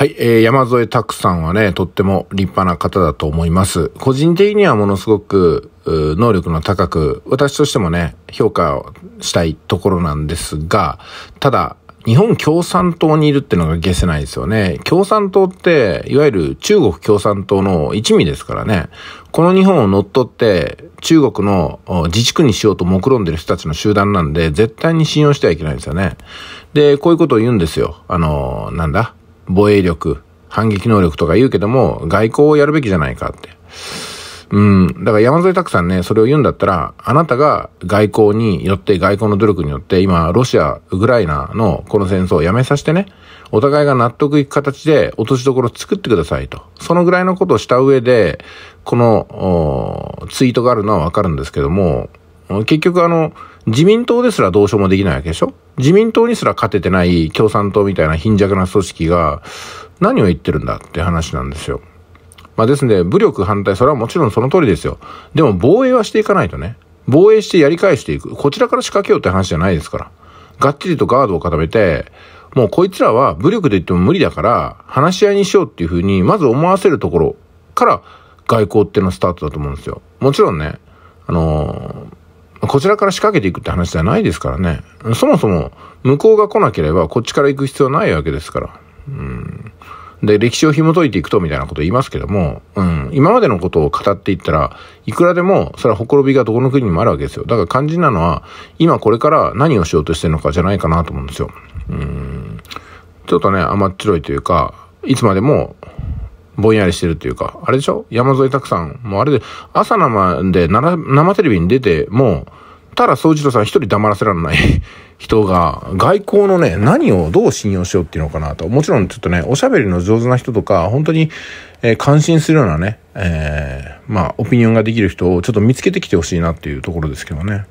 はい、えー、山添拓さんはね、とっても立派な方だと思います。個人的にはものすごく、能力の高く、私としてもね、評価をしたいところなんですが、ただ、日本共産党にいるってのが消せないですよね。共産党って、いわゆる中国共産党の一味ですからね。この日本を乗っ取って、中国の自治区にしようと目論んでる人たちの集団なんで、絶対に信用してはいけないんですよね。で、こういうことを言うんですよ。あの、なんだ防衛力、反撃能力とか言うけども、外交をやるべきじゃないかって。うん。だから山添拓さんね、それを言うんだったら、あなたが外交によって、外交の努力によって、今、ロシア、ウクライナのこの戦争をやめさせてね、お互いが納得いく形で落としどころ作ってくださいと。そのぐらいのことをした上で、この、ツイートがあるのはわかるんですけども、結局あの、自民党ですらどうしようもできないわけでしょ自民党にすら勝ててない共産党みたいな貧弱な組織が何を言ってるんだって話なんですよ。まあですね、武力反対、それはもちろんその通りですよ。でも防衛はしていかないとね。防衛してやり返していく。こちらから仕掛けようって話じゃないですから。がっちりとガードを固めて、もうこいつらは武力で言っても無理だから、話し合いにしようっていうふうに、まず思わせるところから外交ってのスタートだと思うんですよ。もちろんね、あのーこちらから仕掛けていくって話じゃないですからね。そもそも、向こうが来なければ、こっちから行く必要ないわけですから。うん。で、歴史を紐解いていくとみたいなこと言いますけども、うん。今までのことを語っていったら、いくらでも、それはほころびがどこの国にもあるわけですよ。だから肝心なのは、今これから何をしようとしてるのかじゃないかなと思うんですよ。うん。ちょっとね、甘っちょろいというか、いつまでも、ぼんやりしてるっていうか、あれでしょ山添拓さん。もうあれで、朝生で生テレビに出て、もう、ただ総一郎さん一人黙らせられない 人が、外交のね、何をどう信用しようっていうのかなと。もちろんちょっとね、おしゃべりの上手な人とか、本当に、えー、感心するようなね、えー、まあ、オピニオンができる人をちょっと見つけてきてほしいなっていうところですけどね。